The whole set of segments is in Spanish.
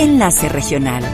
Enlace Regional.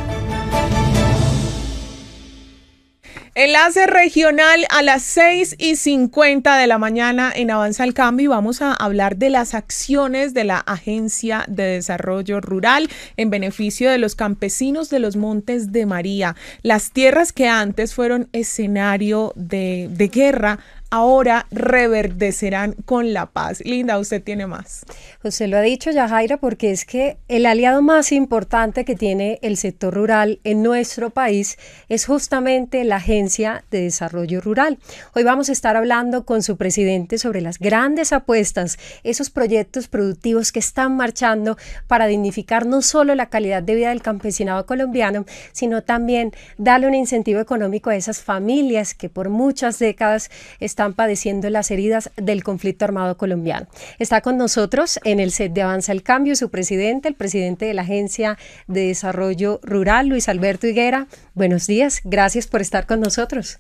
Enlace regional a las 6 y 50 de la mañana en Avanza al Cambio y vamos a hablar de las acciones de la Agencia de Desarrollo Rural en beneficio de los campesinos de los Montes de María, las tierras que antes fueron escenario de, de guerra ahora reverdecerán con la paz. Linda, usted tiene más. José lo ha dicho ya, Jaira, porque es que el aliado más importante que tiene el sector rural en nuestro país es justamente la Agencia de Desarrollo Rural. Hoy vamos a estar hablando con su presidente sobre las grandes apuestas, esos proyectos productivos que están marchando para dignificar no solo la calidad de vida del campesinado colombiano, sino también darle un incentivo económico a esas familias que por muchas décadas están están padeciendo las heridas del conflicto armado colombiano. Está con nosotros en el set de Avanza el Cambio su presidente, el presidente de la Agencia de Desarrollo Rural, Luis Alberto Higuera. Buenos días, gracias por estar con nosotros.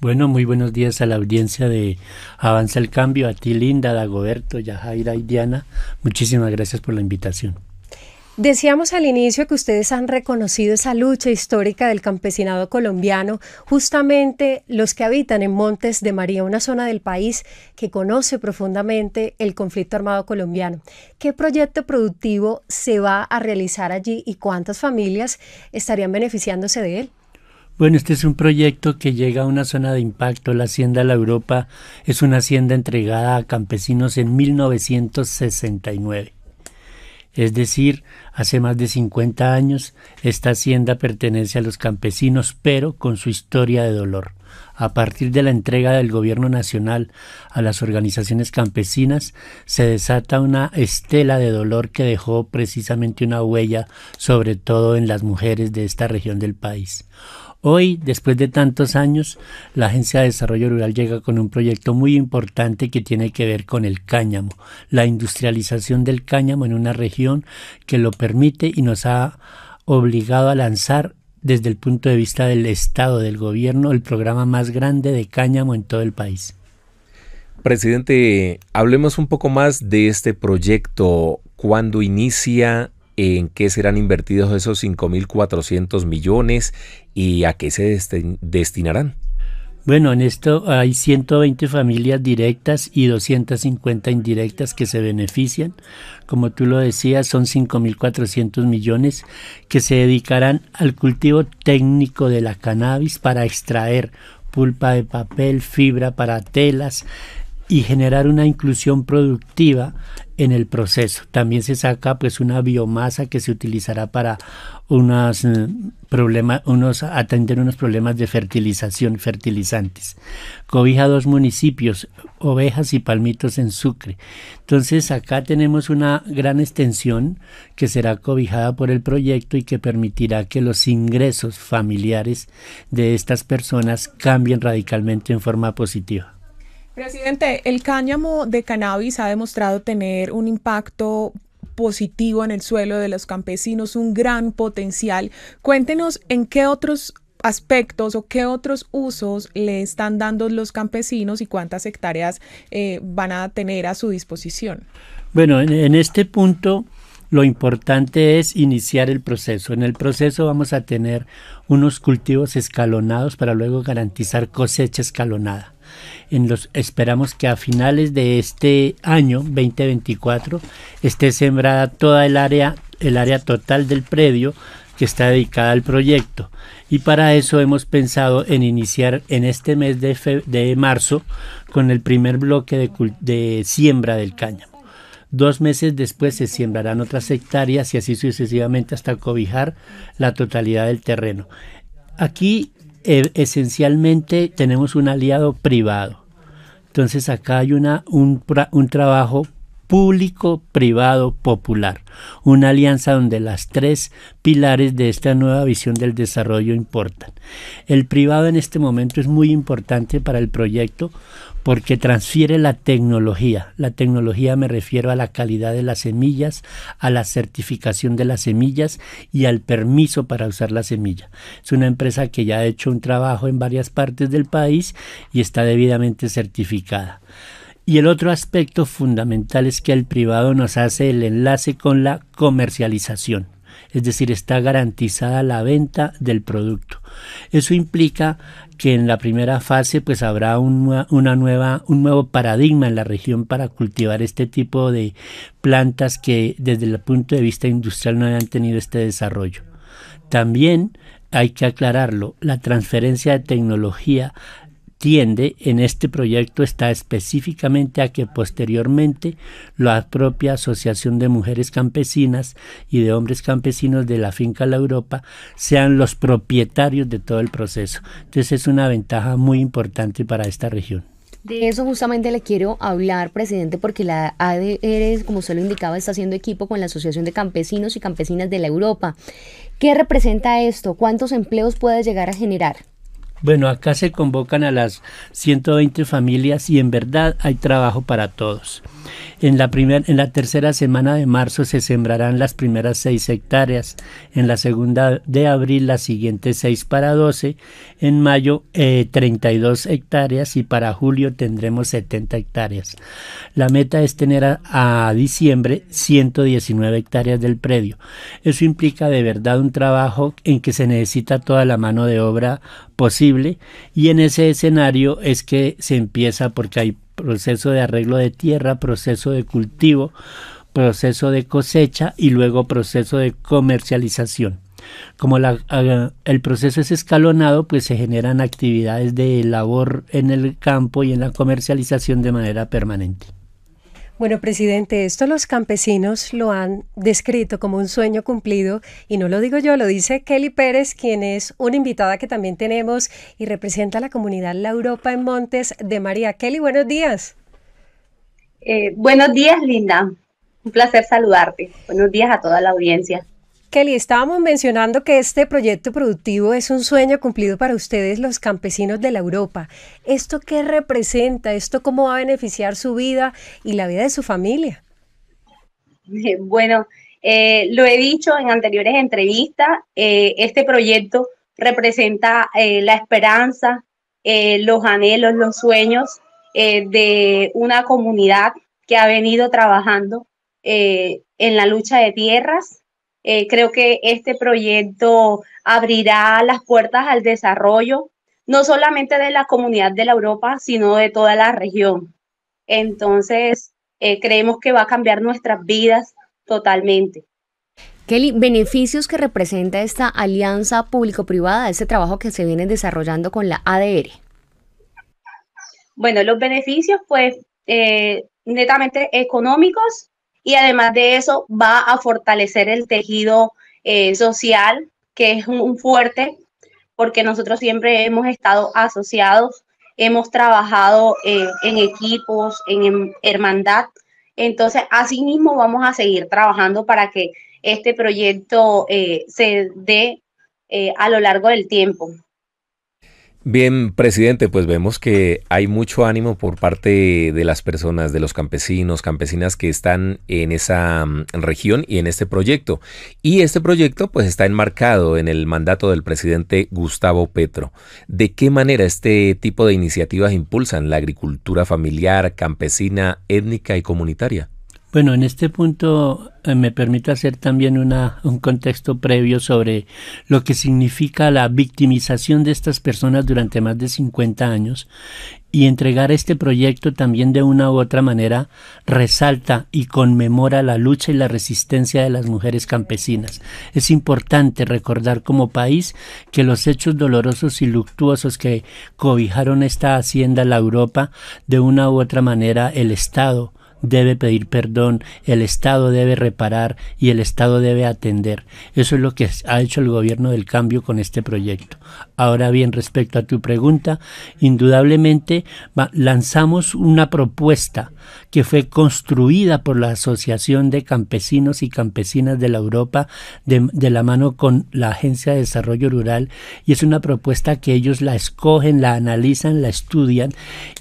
Bueno, muy buenos días a la audiencia de Avanza el Cambio, a ti Linda, Dagoberto, Yajaira y Diana. Muchísimas gracias por la invitación. Decíamos al inicio que ustedes han reconocido esa lucha histórica del campesinado colombiano, justamente los que habitan en Montes de María, una zona del país que conoce profundamente el conflicto armado colombiano. ¿Qué proyecto productivo se va a realizar allí y cuántas familias estarían beneficiándose de él? Bueno, este es un proyecto que llega a una zona de impacto. La Hacienda La Europa es una hacienda entregada a campesinos en 1969 es decir, hace más de 50 años esta hacienda pertenece a los campesinos, pero con su historia de dolor. A partir de la entrega del gobierno nacional a las organizaciones campesinas, se desata una estela de dolor que dejó precisamente una huella, sobre todo en las mujeres de esta región del país. Hoy, después de tantos años, la Agencia de Desarrollo Rural llega con un proyecto muy importante que tiene que ver con el cáñamo, la industrialización del cáñamo en una región que lo permite y nos ha obligado a lanzar desde el punto de vista del Estado, del gobierno, el programa más grande de cáñamo en todo el país. Presidente, hablemos un poco más de este proyecto. ¿Cuándo inicia? en qué serán invertidos esos 5.400 millones y a qué se destinarán. Bueno, en esto hay 120 familias directas y 250 indirectas que se benefician. Como tú lo decías, son 5.400 millones que se dedicarán al cultivo técnico de la cannabis para extraer pulpa de papel, fibra para telas, y generar una inclusión productiva en el proceso. También se saca pues una biomasa que se utilizará para eh, atender unos problemas de fertilización, fertilizantes. Cobija dos municipios, ovejas y palmitos en Sucre. Entonces acá tenemos una gran extensión que será cobijada por el proyecto y que permitirá que los ingresos familiares de estas personas cambien radicalmente en forma positiva. Presidente, el cáñamo de cannabis ha demostrado tener un impacto positivo en el suelo de los campesinos, un gran potencial. Cuéntenos en qué otros aspectos o qué otros usos le están dando los campesinos y cuántas hectáreas eh, van a tener a su disposición. Bueno, en este punto lo importante es iniciar el proceso. En el proceso vamos a tener unos cultivos escalonados para luego garantizar cosecha escalonada. En los, esperamos que a finales de este año 2024 esté sembrada toda el área, el área total del predio que está dedicada al proyecto. Y para eso hemos pensado en iniciar en este mes de, marzo con el primer bloque de, de siembra del cáñamo. Dos meses después se siembrarán otras hectáreas y así sucesivamente hasta cobijar la totalidad del terreno. Aquí e-, esencialmente tenemos un aliado privado. Entonces acá hay una, un, un trabajo público-privado popular, una alianza donde las tres pilares de esta nueva visión del desarrollo importan. El privado en este momento es muy importante para el proyecto porque transfiere la tecnología. La tecnología me refiero a la calidad de las semillas, a la certificación de las semillas y al permiso para usar la semilla. Es una empresa que ya ha hecho un trabajo en varias partes del país y está debidamente certificada. Y el otro aspecto fundamental es que el privado nos hace el enlace con la comercialización, es decir, está garantizada la venta del producto. Eso implica que en la primera fase pues habrá un, una nueva, un nuevo paradigma en la región para cultivar este tipo de plantas que desde el punto de vista industrial no hayan tenido este desarrollo. También hay que aclararlo, la transferencia de tecnología tiende en este proyecto está específicamente a que posteriormente la propia Asociación de Mujeres Campesinas y de Hombres Campesinos de la Finca La Europa sean los propietarios de todo el proceso. Entonces es una ventaja muy importante para esta región. De eso justamente le quiero hablar, presidente, porque la ADR, como usted lo indicaba, está haciendo equipo con la Asociación de Campesinos y Campesinas de la Europa. ¿Qué representa esto? ¿Cuántos empleos puede llegar a generar? Bueno, acá se convocan a las 120 familias y en verdad hay trabajo para todos. En la, primera, en la tercera semana de marzo se sembrarán las primeras 6 hectáreas, en la segunda de abril las siguientes 6 para 12, en mayo 32 eh, hectáreas y para julio tendremos 70 hectáreas. La meta es tener a diciembre 119 hectáreas del predio. Eso implica de verdad un trabajo en que se necesita toda la mano de obra posible y en ese escenario es que se empieza porque hay proceso de arreglo de tierra, proceso de cultivo, proceso de cosecha y luego proceso de comercialización. Como la, el proceso es escalonado, pues se generan actividades de labor en el campo y en la comercialización de manera permanente. Bueno, presidente, esto los campesinos lo han descrito como un sueño cumplido y no lo digo yo, lo dice Kelly Pérez, quien es una invitada que también tenemos y representa a la comunidad La Europa en Montes de María. Kelly, buenos días. Eh, buenos días, Linda. Un placer saludarte. Buenos días a toda la audiencia. Kelly, estábamos mencionando que este proyecto productivo es un sueño cumplido para ustedes, los campesinos de la Europa. ¿Esto qué representa? ¿Esto cómo va a beneficiar su vida y la vida de su familia? Bueno, eh, lo he dicho en anteriores entrevistas, eh, este proyecto representa eh, la esperanza, los anhelos, los sueños de una comunidad que ha venido trabajando en la lucha de tierras eh, creo que este proyecto abrirá las puertas al desarrollo, no solamente de la comunidad de la Europa, sino de toda la región. Entonces, eh, creemos que va a cambiar nuestras vidas totalmente. Kelly, beneficios que representa esta alianza público-privada, ese trabajo que se viene desarrollando con la ADR. Bueno, los beneficios, pues, eh, netamente económicos, y además de eso va a fortalecer el tejido eh, social, que es un, fuerte, porque nosotros siempre hemos estado asociados, hemos trabajado eh, en equipos, en, em, hermandad. Entonces, asimismo vamos a seguir trabajando para que este proyecto eh, se dé a lo largo del tiempo. Bien, presidente, pues vemos que hay mucho ánimo por parte de las personas, de los campesinos, campesinas que están en esa mm, región y en este proyecto. Y este proyecto pues está enmarcado en el mandato del presidente Gustavo Petro. ¿De qué manera este tipo de iniciativas impulsan la agricultura familiar, campesina, étnica y comunitaria? Bueno, en este punto eh, me permito hacer también un contexto previo sobre lo que significa la victimización de estas personas durante más de 50 años y entregar este proyecto también de una u otra manera resalta y conmemora la lucha y la resistencia de las mujeres campesinas. Es importante recordar como país que los hechos dolorosos y luctuosos que cobijaron esta hacienda, la Europa, de una u otra manera el Estado, debe pedir perdón, el Estado debe reparar y el Estado debe atender. Eso es lo que ha hecho el gobierno del cambio con este proyecto. Ahora bien, respecto a tu pregunta, indudablemente lanzamos una propuesta que fue construida por la Asociación de Campesinos y Campesinas de la Europa de, la mano con la Agencia de Desarrollo Rural y es una propuesta que ellos la escogen, la analizan, la estudian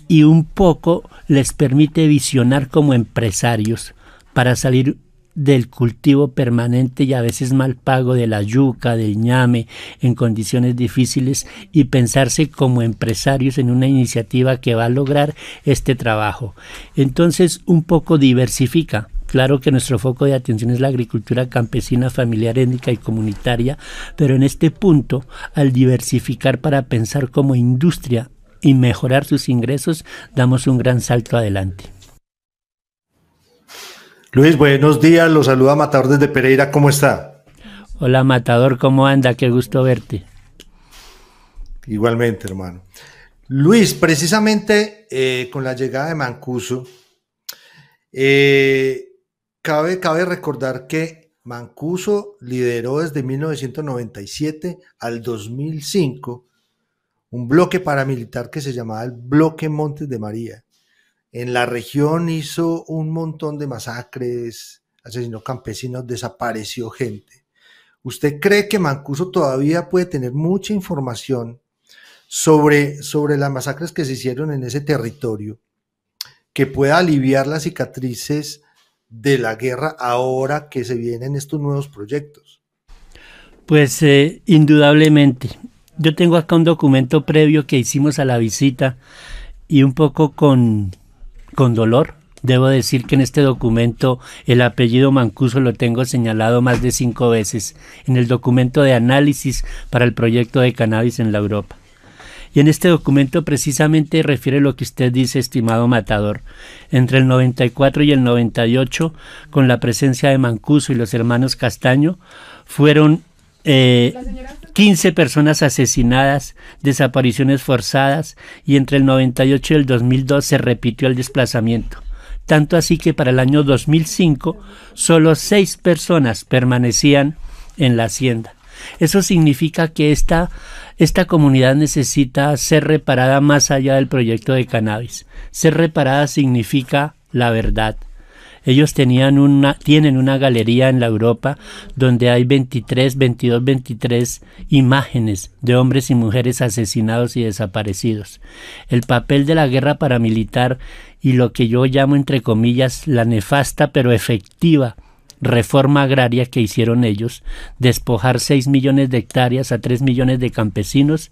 y un poco les permite visionar como empresarios para salir del cultivo permanente y a veces mal pago de la yuca, del ñame, en condiciones difíciles y pensarse como empresarios en una iniciativa que va a lograr este trabajo. Entonces, un poco diversifica. Claro que nuestro foco de atención es la agricultura campesina, familiar, étnica y comunitaria, pero en este punto, al diversificar para pensar como industria y mejorar sus ingresos, damos un gran salto adelante. Luis, buenos días, los saluda Matador desde Pereira, ¿cómo está? Hola Matador, ¿cómo anda? Qué gusto verte. Igualmente, hermano. Luis, precisamente eh, con la llegada de Mancuso, eh, cabe, cabe recordar que Mancuso lideró desde 1997 al 2005 un bloque paramilitar que se llamaba el Bloque Montes de María en la región hizo un montón de masacres, asesinó campesinos, desapareció gente. ¿Usted cree que Mancuso todavía puede tener mucha información sobre, sobre las masacres que se hicieron en ese territorio, que pueda aliviar las cicatrices de la guerra ahora que se vienen estos nuevos proyectos? Pues eh, indudablemente. Yo tengo acá un documento previo que hicimos a la visita y un poco con con dolor. Debo decir que en este documento el apellido Mancuso lo tengo señalado más de cinco veces, en el documento de análisis para el proyecto de cannabis en la Europa. Y en este documento precisamente refiere lo que usted dice, estimado matador. Entre el 94 y el 98, con la presencia de Mancuso y los hermanos Castaño, fueron eh, 15 personas asesinadas, desapariciones forzadas y entre el 98 y el 2002 se repitió el desplazamiento. Tanto así que para el año 2005 solo 6 personas permanecían en la hacienda. Eso significa que esta, esta comunidad necesita ser reparada más allá del proyecto de cannabis. Ser reparada significa la verdad, ellos tenían una, tienen una galería en la Europa donde hay 23, 22, 23 imágenes de hombres y mujeres asesinados y desaparecidos. El papel de la guerra paramilitar y lo que yo llamo entre comillas la nefasta pero efectiva reforma agraria que hicieron ellos, despojar 6 millones de hectáreas a 3 millones de campesinos,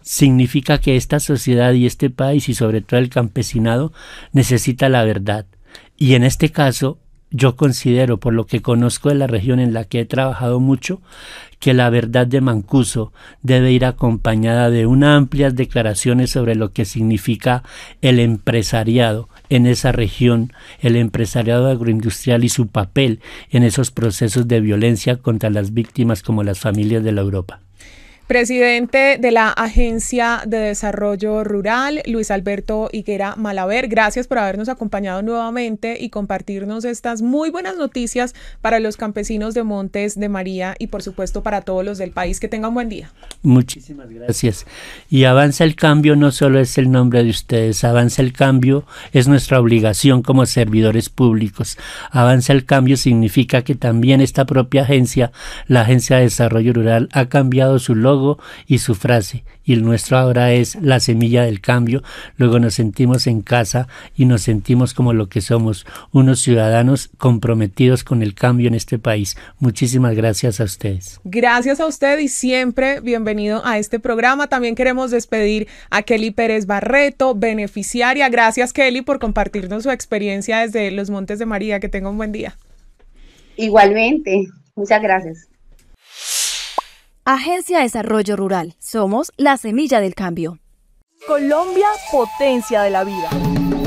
significa que esta sociedad y este país y sobre todo el campesinado necesita la verdad, y en este caso, yo considero, por lo que conozco de la región en la que he trabajado mucho, que la verdad de Mancuso debe ir acompañada de unas amplias declaraciones sobre lo que significa el empresariado en esa región, el empresariado agroindustrial y su papel en esos procesos de violencia contra las víctimas como las familias de la Europa presidente de la Agencia de Desarrollo Rural, Luis Alberto Higuera Malaver. Gracias por habernos acompañado nuevamente y compartirnos estas muy buenas noticias para los campesinos de Montes de María y por supuesto para todos los del país. Que tengan buen día. Muchísimas gracias. Y Avanza el Cambio no solo es el nombre de ustedes, Avanza el Cambio es nuestra obligación como servidores públicos. Avanza el Cambio significa que también esta propia agencia, la Agencia de Desarrollo Rural, ha cambiado su logo y su frase y el nuestro ahora es la semilla del cambio, luego nos sentimos en casa y nos sentimos como lo que somos, unos ciudadanos comprometidos con el cambio en este país. Muchísimas gracias a ustedes. Gracias a usted y siempre bienvenido a este programa. También queremos despedir a Kelly Pérez Barreto, beneficiaria. Gracias Kelly por compartirnos su experiencia desde los Montes de María. Que tenga un buen día. Igualmente, muchas gracias. Agencia de Desarrollo Rural. Somos la semilla del cambio. Colombia, potencia de la vida.